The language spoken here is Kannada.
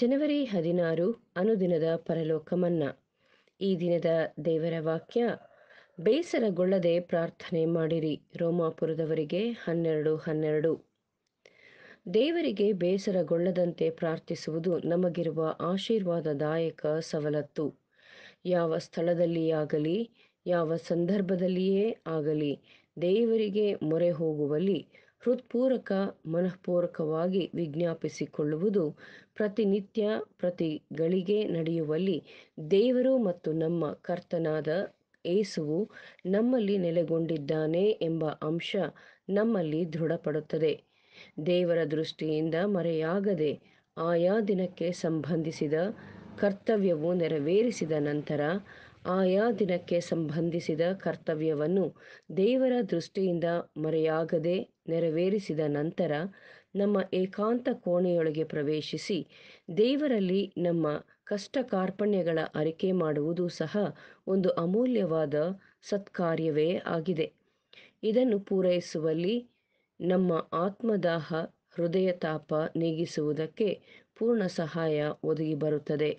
ಜನವರಿ ಹದಿನಾರು ಅನುದಿನದ ಪರಲೋಕಮನ್ನ ಈ ದಿನದ ದೇವರ ವಾಕ್ಯ ಬೇಸರಗೊಳ್ಳದೆ ಪ್ರಾರ್ಥನೆ ಮಾಡಿರಿ ರೋಮಾಪುರದವರಿಗೆ ಹನ್ನೆರಡು ಹನ್ನೆರಡು ದೇವರಿಗೆ ಬೇಸರಗೊಳ್ಳದಂತೆ ಪ್ರಾರ್ಥಿಸುವುದು ನಮಗಿರುವ ಆಶೀರ್ವಾದದಾಯಕ ಸವಲತ್ತು ಯಾವ ಸ್ಥಳದಲ್ಲಿಯಾಗಲಿ ಯಾವ ಸಂದರ್ಭದಲ್ಲಿಯೇ ಆಗಲಿ ದೇವರಿಗೆ ಮೊರೆ ಹೋಗುವಲ್ಲಿ ಹೃತ್ಪೂರ್ವಕ ಮನಃಪೂರ್ವಕವಾಗಿ ವಿಜ್ಞಾಪಿಸಿಕೊಳ್ಳುವುದು ಪ್ರತಿನಿತ್ಯ ಪ್ರತಿ ಗಳಿಗೆ ನಡೆಯುವಲ್ಲಿ ದೇವರು ಮತ್ತು ನಮ್ಮ ಕರ್ತನಾದ ಏಸುವು ನಮ್ಮಲ್ಲಿ ನೆಲೆಗೊಂಡಿದ್ದಾನೆ ಎಂಬ ಅಂಶ ನಮ್ಮಲ್ಲಿ ದೃಢಪಡುತ್ತದೆ ದೇವರ ದೃಷ್ಟಿಯಿಂದ ಮರೆಯಾಗದೆ ಆಯಾ ದಿನಕ್ಕೆ ಸಂಬಂಧಿಸಿದ ಕರ್ತವ್ಯವು ನೆರವೇರಿಸಿದ ನಂತರ ಆಯಾ ದಿನಕ್ಕೆ ಸಂಬಂಧಿಸಿದ ಕರ್ತವ್ಯವನ್ನು ದೇವರ ದೃಷ್ಟಿಯಿಂದ ಮರೆಯಾಗದೆ ನೆರವೇರಿಸಿದ ನಂತರ ನಮ್ಮ ಏಕಾಂತ ಕೋಣೆಯೊಳಗೆ ಪ್ರವೇಶಿಸಿ ದೇವರಲ್ಲಿ ನಮ್ಮ ಕಷ್ಟ ಕಾರ್ಪಣ್ಯಗಳ ಅರಿಕೆ ಮಾಡುವುದು ಸಹ ಒಂದು ಅಮೂಲ್ಯವಾದ ಸತ್ಕಾರ್ಯವೇ ಆಗಿದೆ ಇದನ್ನು ಪೂರೈಸುವಲ್ಲಿ ನಮ್ಮ ಆತ್ಮದಾಹ ಹೃದಯ ತಾಪ ನೀಗಿಸುವುದಕ್ಕೆ ಪೂರ್ಣ ಸಹಾಯ ಒದಗಿ ಬರುತ್ತದೆ